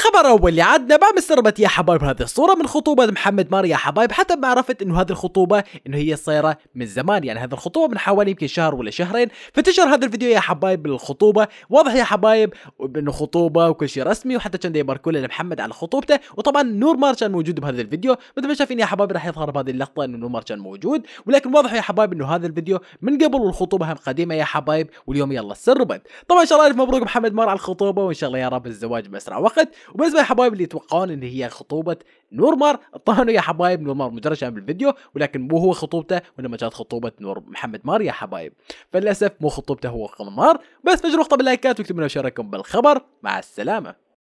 الخبر الأول اللي بعد ما استربت يا حبايب هذه الصورة من خطوبة محمد مار يا حبايب حتى ما عرفت إنه هذه الخطوبة إنه هي صايرة من زمان يعني هذه الخطوبة من حوالي يمكن شهر ولا شهرين فانتشر هذا الفيديو يا حبايب بالخطوبة واضح يا حبايب إنه خطوبة وكل شيء رسمي وحتى كان يباركوا لمحمد على خطوبته وطبعا نور مار كان موجود بهذا الفيديو مثل ما شايفين يا حبايب راح يظهر بهذه اللقطة إنه نور مار كان موجود ولكن واضح يا حبايب إنه هذا الفيديو من قبل والخطوبة هم قديمة يا حبايب واليوم يلا السر طبعا إن شاء الله ألف مبروك محمد مار على الخطوبة وإن شاء الله يا رب الزواج بأسرع وقت وبالنسبه للحبايب اللي يتوقعون ان هي خطوبه نورمار طهنوا يا حبايب نورمار مجرد شاف بالفيديو ولكن مو هو خطوبته وانما كانت خطوبه نور محمد مار يا حبايب فللاسف مو خطوبته هو نورمار مار بس فجروا خطب اللايكات واكتبوا لنا بالخبر مع السلامه